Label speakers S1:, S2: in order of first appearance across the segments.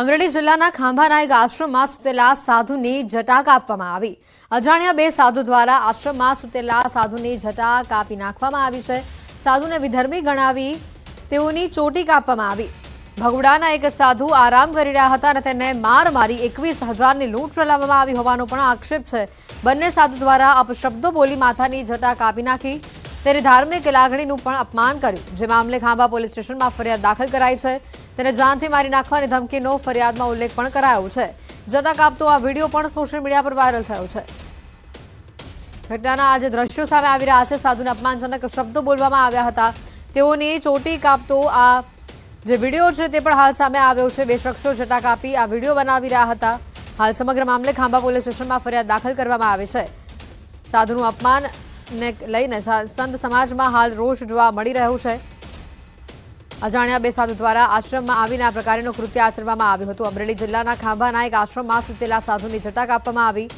S1: અમરેલી જિલ્લાના ખાંભાના એક આશ્રમમાં સુતેલા સાધુને જટા કાપવામાં આવી અજાણ્યા બે સાધુ દ્વારા આશ્રમમાં સુતેલા સાધુને જટા કાપી નાખવામાં આવી છે સાધુને વિધર્મી ગણાવી તેઓની ચોટી કાપવામાં આવી ભગુડાના એક સાધુ આરામ કરી રહ્યા હતા અને તેને માર મારી એકવીસ હજારની લૂંટ ચલાવવામાં આવી હોવાનો પણ આક્ષેપ છે બંને સાધુ દ્વારા અપશબ્દો બોલી માથાની જટા કાપી નાખી તેની ધાર્મિક લાગણીનું પણ અપમાન કર્યું જે મામલે ખાંભા પોલીસ સ્ટેશનમાં ફરિયાદ દાખલ કરાઈ છે તેને જાનથી મારી નાખવાની ધમકીનો ફરિયાદમાં ઉલ્લેખ પણ કરાયો છે જટા કાપતો આ વિડીયો પણ સોશિયલ મીડિયા પર વાયરલ થયો છે ઘટનાના આજે દ્રશ્યો સામે આવી રહ્યા છે સાધુને અપમાનજનક શબ્દો બોલવામાં આવ્યા હતા તેઓની ચોટી કાપતો આ જે વિડીયો છે તે પણ હાલ સામે આવ્યો છે બે શખ્સો જટા કાપી આ વિડીયો બનાવી રહ્યા હતા હાલ સમગ્ર મામલે ખાંભા પોલીસ સ્ટેશનમાં ફરિયાદ દાખલ કરવામાં આવે છે સાધુનું અપમાનને લઈને સંત સમાજમાં હાલ રોષ જોવા મળી રહ્યું છે અજાણ્યા બે સાધુ દ્વારા આશ્રમમાં આવીને આ પ્રકારનું કૃત્ય આચરવામાં આવ્યું હતું અમરેલી જિલ્લાના ખાંભાના એક આશ્રમમાં સૂતેલા સાધુની જટા કાપવામાં આવી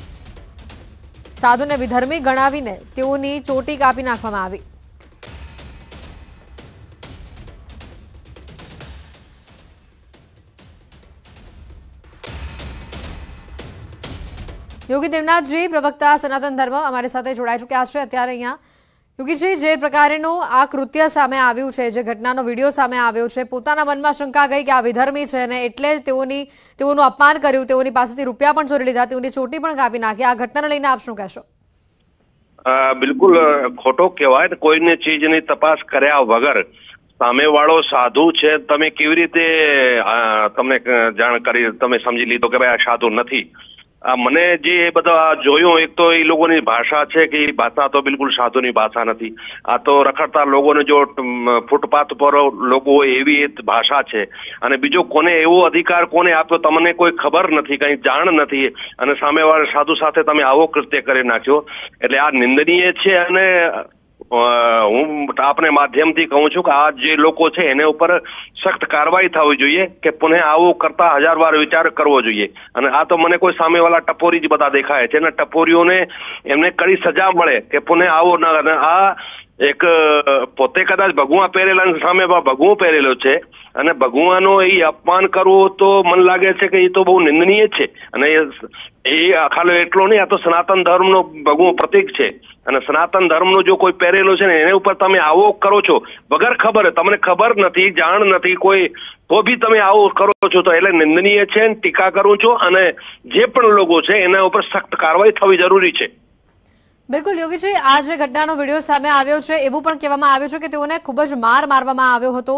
S1: સાધુને વિધર્મી ગણાવીને તેઓની ચોટી કાપી નાખવામાં આવી યોગી દેવનાથજી પ્રવક્તા સનાતન ધર્મ અમારી સાથે જોડાઈ ચૂક્યા છે અત્યારે અહીંયા યોગીજી જે પ્રકારનું આ કૃત્ય સામે આવ્યું છે જે ઘટનાનો વિડીયો સામે આવ્યો છે પોતાના મનમાં શંકા ગઈ કે આ વિધર્મી છે અને એટલે જ તેઓની તેઓનું અપમાન કર્યું તેઓની પાસેથી રૂપિયા પણ ચોરી લીધા તેઓની ચોટી પણ કાપી નાખી આ ઘટનાને લઈને આપ શું કહેશો
S2: બિલકુલ ખોટો કહેવાય કોઈને ચીજની તપાસ કર્યા વગર સામેવાળો સાધુ છે તમે કેવી રીતે તમને જાણ કરી તમે સમજી લીધો કે ભાઈ આ સાધુ નથી મને જે બધા જોયું એક તો એ લોકોની ભાષા છે કે એ ભાષા તો બિલકુલ સાધુની ભાષા નથી આ તો રખડતા લોકોને જો ફૂટપાથ પર લોકો હોય એવી ભાષા છે અને બીજો કોને એવો અધિકાર કોને આપ્યો તમને કોઈ ખબર નથી કંઈ જાણ નથી અને સામેવાળા સાધુ સાથે તમે આવો કૃત્ય કરી નાખ્યો એટલે આ નિંદનીય છે અને હું આપને માધ્યમથી કહું છું કે આ જે લોકો છે એને ઉપર સખ્ત કાર્યવાહી થવી જોઈએ કે પુનઃ આવું કરતા હજાર વાર વિચાર કરવો જોઈએ અને આ તો મને કોઈ સામેવાળા ટપોરી જ બધા દેખાય છે અને ટપોરીઓને એમને કડી સજા મળે કે પુનઃ આવો ન અને આ એક પોતે કદાચ ભગવા પહેરેલા સામે ભગવો પહેરેલો છે અને ભગવાનો એ અપમાન કરવું તો મને લાગે છે કે એ તો બહુ નિંદનીય છે અને એ ખાલી એટલો નહીં આ તો સનાતન ધર્મનો ભગવો પ્રતિક છે અને સનાતન ધર્મનું જો કોઈ પહેરેલું છે ને એને ઉપર તમે આવો કરો છો વગર ખબર તમને ખબર નથી જાણ નથી કોઈ તો બી તમે આવો કરો છો તો એટલે નિંદનીય છે ટીકા કરું છું અને જે પણ લોકો છે એના ઉપર સખ્ત કાર્યવાહી થવી જરૂરી છે
S1: બિલકુલ યોગીજી આ જે ઘટનાનો વિડીયો સામે આવ્યો છે એવું પણ કહેવામાં આવ્યું છે કે તેઓને ખૂબ જ માર મારવામાં આવ્યો હતો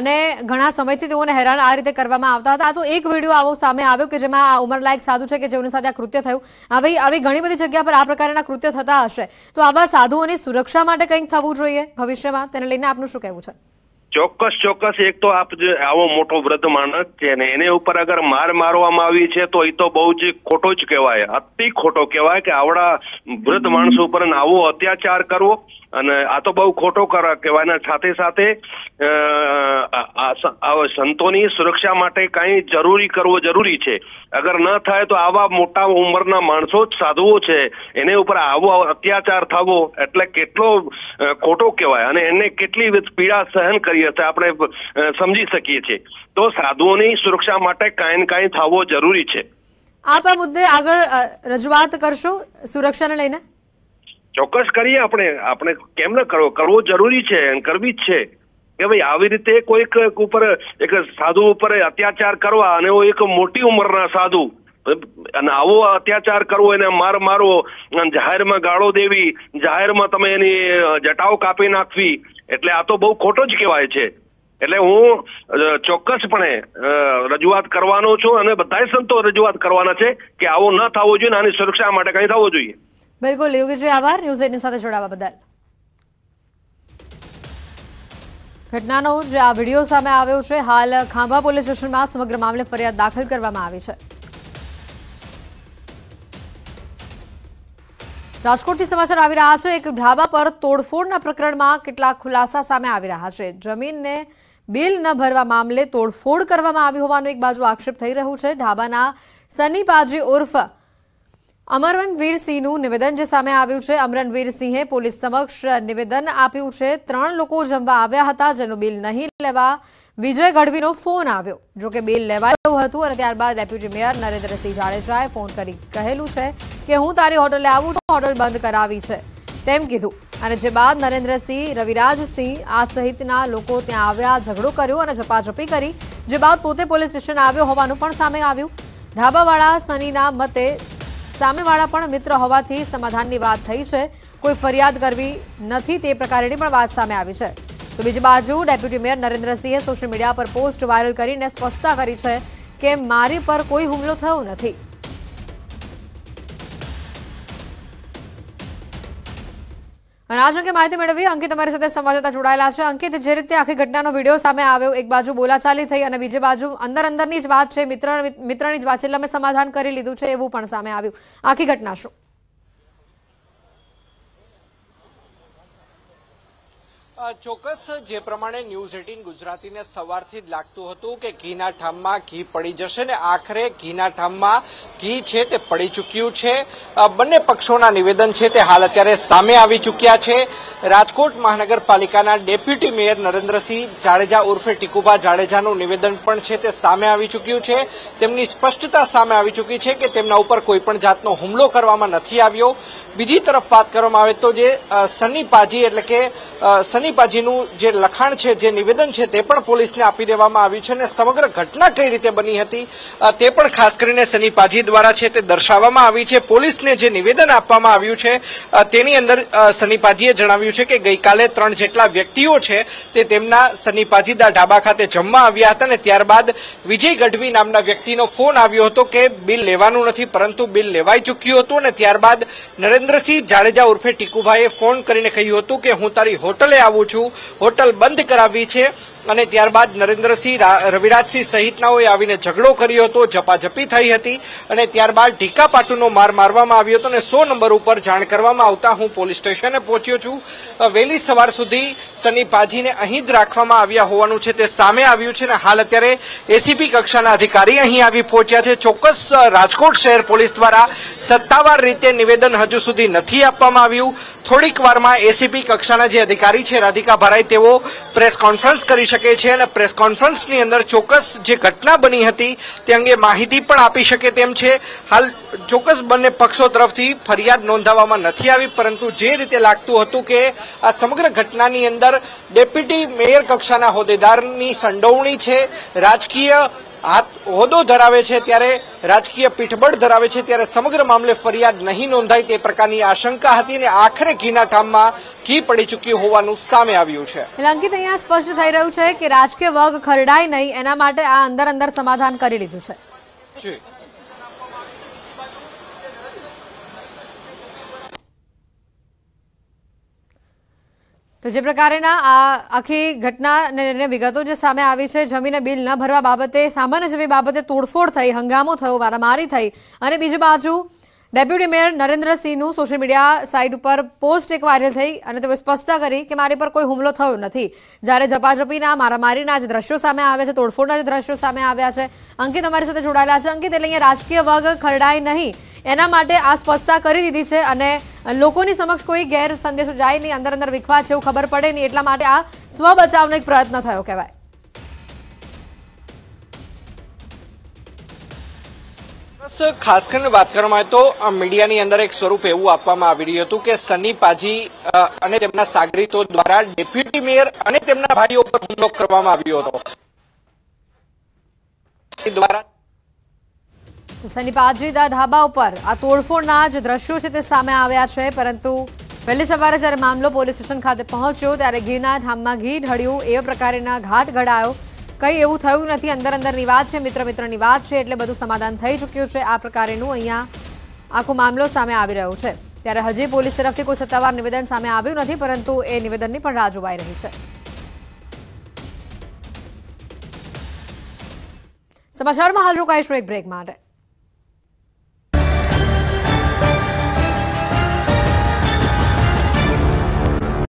S1: અને ઘણા સમયથી તેઓને હેરાન આ રીતે કરવામાં આવતા હતા તો એક વિડીયો આવો સામે આવ્યો કે જેમાં આ ઉંમરલાયક સાધુ છે કે જેઓની સાથે આ કૃત્ય થયું હવે આવી ઘણી બધી જગ્યા પર આ પ્રકારના કૃત્ય થતા હશે તો આવા સાધુઓની સુરક્ષા માટે કંઈક થવું જોઈએ ભવિષ્યમાં તેને લઈને આપનું શું કહેવું છે
S2: ચોક્કસ ચોક્કસ એક તો આપ જે આવો મોટો વૃદ્ધ માણસ છે ને એને ઉપર અગર માર મારવામાં આવી છે તો એ તો બહુ જ ખોટો જ કહેવાય અતિ ખોટો કહેવાય કે આવડા વૃદ્ધ માણસ ઉપર આવો અત્યાચાર કરવો અને આ તો બહુ ખોટો કરાર કહેવાય સાથે સાથે સંતોની સુરક્ષા માટે કંઈ જરૂરી કરવો જરૂરી છે અગર ન થાય તો આવા મોટા ઉંમરના માણસો જ સાધુઓ છે એને ઉપર આવો અત્યાચાર થવો એટલે કેટલો ખોટો કહેવાય અને એને કેટલી પીડા સહન કરી હશે આપણે સમજી શકીએ છીએ તો સાધુઓની સુરક્ષા માટે કાંઈ ને કાંઈ થવો જરૂરી છે
S1: આપ આ મુદ્દે આગળ રજૂઆત કરશો સુરક્ષાને લઈને
S2: ચોક્કસ કરીએ આપણે આપણે કેમ ન કરવો કરવો જરૂરી છે કરવી જ છે કે ભાઈ આવી રીતે કોઈક ઉપર એક સાધુ ઉપર અત્યાચાર કરવા અને એક મોટી ઉંમરના સાધુ અને આવો અત્યાચાર કરવો એને માર મારવો જાહેરમાં ગાળો દેવી જાહેરમાં તમે એની જટાઓ કાપી નાખવી એટલે આ તો બહુ ખોટો જ કહેવાય છે એટલે હું ચોક્કસપણે રજૂઆત કરવાનો છું અને બધાય સંતો રજૂઆત કરવાના છે કે આવો ન થવો જોઈએ આની સુરક્ષા માટે કંઈ થવો જોઈએ
S1: બિલકુલ યોગેશભાઈ આભાર ન્યૂઝ એટની સાથે જોડાવા બદલ ઘટનાનો જે આ વિડીયો સામે આવ્યો છે હાલ ખાંભા પોલીસ સ્ટેશનમાં સમગ્ર મામલે ફરિયાદ દાખલ કરવામાં આવી છે રાજકોટથી સમાચાર આવી રહ્યા છે એક ઢાબા પર તોડફોડના પ્રકરણમાં કેટલાક ખુલાસા સામે આવી રહ્યા છે જમીનને બિલ ન ભરવા મામલે તોડફોડ કરવામાં આવી હોવાનો એક બાજુ આક્ષેપ થઈ રહ્યો છે ઢાબાના સની પાજી ઉર્ફ સિંહનું નિવેદન જે સામે આવ્યું છે સિંહે પોલીસ સમક્ષ નિવેદન આપ્યું છે ત્રણ લોકો જમવા આવ્યા હતા જેનું બિલ નહીં લેવા વિજય ગઢવીનો ફોન આવ્યો જોકે બિલ લેવાયું હતું અને ત્યારબાદ ડેપ્યુટી મેયર નરેન્દ્રસિંહ જાડેજાએ ફોન કરી કહેલું છે કે હું તારી હોટલે આવું છું હોટલ બંધ કરાવી છે તેમ કીધું અને જે બાદ નરેન્દ્રસિંહ રવિરાજસિંહ આ સહિતના લોકો ત્યાં આવ્યા ઝઘડો કર્યો અને ઝપાઝપી કરી જે બાદ પોતે પોલીસ સ્ટેશન આવ્યો હોવાનું પણ સામે આવ્યું ઢાબાવાળા સનીના મતે સામેવાળા પણ મિત્ર હોવાથી સમાધાનની વાત થઈ છે કોઈ ફરિયાદ કરવી નથી તે પ્રકારેની પણ વાત સામે આવી છે તો બીજી બાજુ ડેપ્યુટી મેયર નરેન્દ્રસિંહે સોશિયલ મીડિયા પર પોસ્ટ વાયરલ કરીને સ્પષ્ટતા કરી છે કે મારી પર કોઈ હુમલો થયો નથી અને આ અંગે માહિતી મેળવી અંકિત અમારી સાથે સંવાદદાતા જોડાયેલા છે અંકિત જે રીતે આખી ઘટનાનો વિડીયો સામે આવ્યો એક બાજુ બોલાચાલી થઈ અને બીજી બાજુ અંદર અંદરની જ વાત છે મિત્ર મિત્રની જ વાત છે એટલે અમે સમાધાન કરી લીધું છે એવું પણ સામે આવ્યું આખી ઘટના શું
S3: ચોક્કસ જે પ્રમાણે ન્યૂઝ એટીન ગુજરાતીને સવારથી જ લાગતું હતું કે ઘીના ઠામમાં ઘી પડી જશે ને આખરે ઘીના ઠામમાં ઘી છે તે પડી ચૂક્યું છે બંને પક્ષોના નિવેદન છે તે હાલ અત્યારે સામે આવી ચૂક્યા છે રાજકોટ મહાનગરપાલિકાના ડેપ્યુટી મેયર નરેન્દ્રસિંહ જાડેજા ઉર્ફે ટીકુભા જાડેજાનું નિવેદન પણ છે તે સામે આવી ચૂક્યું છે તેમની સ્પષ્ટતા સામે આવી ચૂકી છે કે તેમના ઉપર કોઈપણ જાતનો હુમલો કરવામાં નથી આવ્યો બીજી તરફ વાત કરવામાં આવે તો જે સની પાજી એટલે કે સની પોતાની જે લખાણ છે જે નિવેદન છે તે પણ પોલીસને આપી દેવામાં આવ્યું છે અને સમગ્ર ઘટના કઈ રીતે બની હતી તે પણ ખાસ કરીને સની દ્વારા છે તે દર્શાવવામાં આવી છે પોલીસને જે નિવેદન આપવામાં આવ્યું છે તેની અંદર સની જણાવ્યું છે કે ગઈકાલે ત્રણ જેટલા વ્યક્તિઓ છે તે તેમના સની ઢાબા ખાતે જમવા આવ્યા હતા અને ત્યારબાદ વિજય ગઢવી નામના વ્યક્તિનો ફોન આવ્યો હતો કે બિલ લેવાનું નથી પરંતુ બિલ લેવાઈ ચૂક્યું હતું અને ત્યારબાદ નરેન્દ્રસિંહ જાડેજા ઉર્ફે ટીકુભાઈએ ફોન કરીને કહ્યું હતું કે હું તારી હોટલે આવું જણાવું છું હોટલ બંધ કરાવી છે અને ત્યારબાદ નરેન્દ્રસિંહ રવિરાજસિંહ સહિતનાઓએ આવીને ઝઘડો કર્યો હતો ઝપાઝપી થઈ હતી અને ત્યારબાદ ઢીકાપાટુનો માર મારવામાં આવ્યો હતો અને સો નંબર ઉપર જાણ કરવામાં આવતા હું પોલીસ સ્ટેશને પહોંચ્યો છું વહેલી સવાર સુધી સની પાજીને અહીં જ રાખવામાં આવ્યા હોવાનું છે તે સામે આવ્યું છે અને હાલ અત્યારે એસીપી કક્ષાના અધિકારી અહીં આવી પહોંચ્યા છે ચોક્કસ રાજકોટ શહેર પોલીસ દ્વારા સત્તાવાર રીતે નિવેદન હજુ સુધી નથી આપવામાં આવ્યું થોડીક વારમાં એસીપી કક્ષાના જે અધિકારી છે રાધિકા ભરાઈ તેઓ પ્રેસ કોન્ફરન્સ કરી શકે શકે છે અને પ્રેસ કોન્ફરન્સની અંદર ચોક્કસ જે ઘટના બની હતી તે અંગે માહિતી પણ આપી શકે તેમ છે હાલ ચોક્કસ બંને પક્ષો તરફથી ફરિયાદ નોંધાવવામાં નથી આવી પરંતુ જે રીતે લાગતું હતું કે આ સમગ્ર ઘટનાની અંદર ડેપ્યુટી મેયર કક્ષાના હોદ્દેદારની સંડોવણી છે રાજકીય હોદ્દો ધરાવે છે ત્યારે રાજકીય પીઠબળ ધરાવે છે ત્યારે સમગ્ર મામલે ફરિયાદ નહીં નોંધાય તે પ્રકારની આશંકા હતી અને આખરે ઘીના ઠામમાં ઘી પડી ચૂકી હોવાનું સામે આવ્યું છે
S1: અંકિત અહીંયા સ્પષ્ટ થઈ રહ્યું છે કે રાજકીય વર્ગ ખરડાય નહીં એના માટે આ અંદર અંદર સમાધાન કરી લીધું છે જી તો જે પ્રકારેના આ આખી ઘટના અને વિગતો જે સામે આવી છે જમીને બિલ ન ભરવા બાબતે સામાન્ય જમીન બાબતે તોડફોડ થઈ હંગામો થયો મારામારી થઈ અને બીજી બાજુ ડેપ્યુટી મેયર નરેન્દ્રસિંહનું સોશિયલ મીડિયા સાઇટ ઉપર પોસ્ટ એક વાયરલ થઈ અને તેઓએ સ્પષ્ટતા કરી કે મારી પર કોઈ હુમલો થયો નથી જ્યારે ઝપાઝપીના મારામારીના જે દ્રશ્યો સામે આવ્યા છે તોડફોડના જે દ્રશ્યો સામે આવ્યા છે અંકિત તમારી સાથે જોડાયેલા છે અંકિત એટલે અહીંયા રાજકીય વર્ગ ખરડાય નહીં એના માટે આ સ્પષ્ટતા કરી દીધી છે અને લોકોની સમક્ષ કોઈ ગેર સંદેશો જાય નહીં અંદર અંદર વિખવા છે એવું ખબર પડે નહીં એટલા માટે આ સ્વ બચાવનો એક પ્રયત્ન થયો કહેવાય
S3: ચોક્કસ ખાસ કરીને વાત કરવામાં આવે તો મીડિયાની અંદર એક સ્વરૂપ એવું આપવામાં આવી રહ્યું હતું કે સની પાજી અને તેમના સાગરીતો દ્વારા ડેપ્યુટી મેયર અને તેમના ભાઈઓ પર હુમલો કરવામાં આવ્યો હતો દ્વારા
S1: તો ધાબા ઉપર આ તોડફોડના જે દ્રશ્યો છે તે સામે આવ્યા છે પરંતુ પહેલી સવારે જ્યારે મામલો પોલીસ સ્ટેશન ખાતે પહોંચ્યો ત્યારે ઘીના ધામમાં ઘી ઢળ્યું એ પ્રકારના ઘાટ ઘડાયો કંઈ એવું થયું નથી અંદર અંદરની વાત છે મિત્ર મિત્રની વાત છે એટલે બધું સમાધાન થઈ ચૂક્યું છે આ પ્રકારેનું અહીંયા આખો મામલો સામે આવી રહ્યો છે ત્યારે હજી પોલીસ તરફથી કોઈ સત્તાવાર નિવેદન સામે આવ્યું નથી પરંતુ એ નિવેદનની પણ રાહ જોવાઈ રહી છે સમાચારમાં હાલ રોકાઈશું એક બ્રેક માટે